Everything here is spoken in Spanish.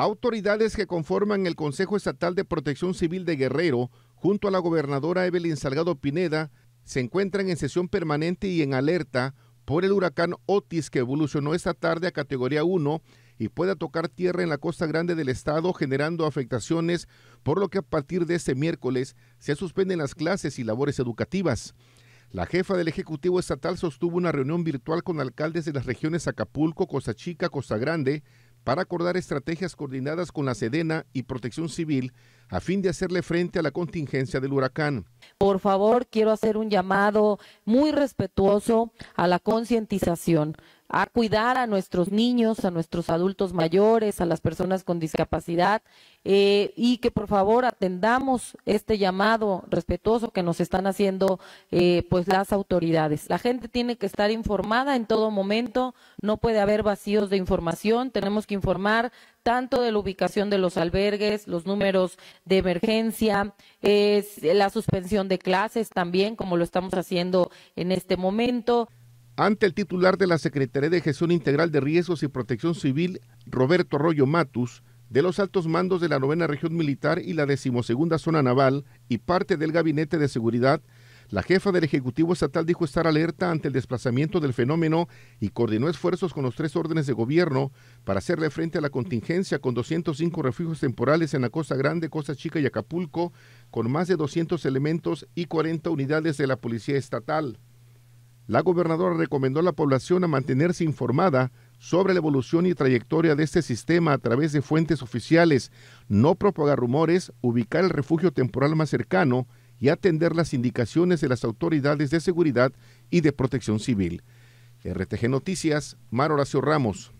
Autoridades que conforman el Consejo Estatal de Protección Civil de Guerrero, junto a la gobernadora Evelyn Salgado Pineda, se encuentran en sesión permanente y en alerta por el huracán Otis que evolucionó esta tarde a categoría 1 y pueda tocar tierra en la costa grande del estado generando afectaciones, por lo que a partir de este miércoles se suspenden las clases y labores educativas. La jefa del Ejecutivo Estatal sostuvo una reunión virtual con alcaldes de las regiones Acapulco, Costa Chica, Costa Grande, para acordar estrategias coordinadas con la Sedena y Protección Civil a fin de hacerle frente a la contingencia del huracán. Por favor, quiero hacer un llamado muy respetuoso a la concientización a cuidar a nuestros niños, a nuestros adultos mayores, a las personas con discapacidad eh, y que por favor atendamos este llamado respetuoso que nos están haciendo eh, pues, las autoridades. La gente tiene que estar informada en todo momento, no puede haber vacíos de información, tenemos que informar, tanto de la ubicación de los albergues, los números de emergencia, la suspensión de clases también, como lo estamos haciendo en este momento. Ante el titular de la Secretaría de Gestión Integral de Riesgos y Protección Civil, Roberto Arroyo Matus, de los altos mandos de la novena región militar y la decimosegunda zona naval y parte del gabinete de seguridad, la jefa del Ejecutivo Estatal dijo estar alerta ante el desplazamiento del fenómeno y coordinó esfuerzos con los tres órdenes de gobierno para hacerle frente a la contingencia con 205 refugios temporales en la Costa Grande, Costa Chica y Acapulco, con más de 200 elementos y 40 unidades de la Policía Estatal. La gobernadora recomendó a la población a mantenerse informada sobre la evolución y trayectoria de este sistema a través de fuentes oficiales, no propagar rumores, ubicar el refugio temporal más cercano, y atender las indicaciones de las autoridades de seguridad y de protección civil. RTG Noticias, Mar Horacio Ramos.